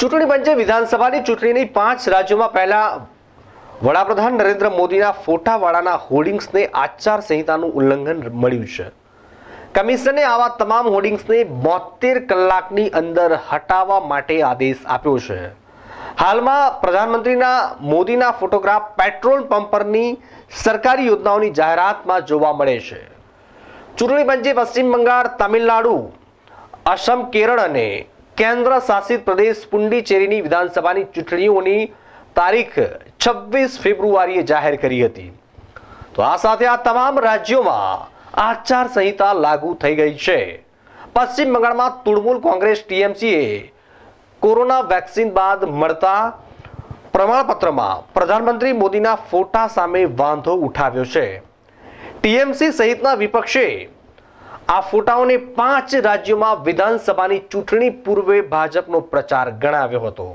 ચૂંટણી પંચે વિધાનસભાની ચૂંટણીની પાંચ રાજ્યોમાં પહેલા વડાપ્રધાન નરેન્દ્ર મોદીના ફોટાવાળાના હોર્ડિંગ્સને આચાર સંહિતાનું ઉલ્લંઘન મળ્યું છે કમિશને આવા તમામ હોર્ડિંગ્સને બોતેર કલાકની અંદર હટાવવા માટે આદેશ આપ્યો છે હાલમાં પ્રધાનમંત્રીના મોદીના ફોટોગ્રાફ પેટ્રોલ પંપ પરની સરકારી યોજનાઓની જાહેરાતમાં જોવા મળે છે ચૂંટણી પંચે પશ્ચિમ બંગાળ તમિલનાડુ અસમ કેરળ અને કેન્દ્ર શાસિત પ્રદેશ પુંડીચેરીની વિધાનસભાની ચૂંટણીઓની તારીખ છવ્વીસ ફેબ્રુઆરીએ જાહેર કરી હતી તો આ સાથે આ તમામ રાજ્યોમાં આચારસંહિતા લાગુ થઈ ગઈ છે પશ્ચિમ બંગાળમાં તૃણમૂલ કોંગ્રેસ ટીએમસીએ કોરોના વેક્સિન બાદ મળતા પ્રમાણપત્રમાં પ્રધાનમંત્રી મોદીના ફોટા સામે વાંધો ઉઠાવ્યો છે ટીએમસી સહિતના વિપક્ષે આ ફોટાઓને પાંચ રાજ્યોમાં વિધાનસભાની ચૂંટણી પૂર્વે ભાજપનો પ્રચાર ગણાવ્યો હતો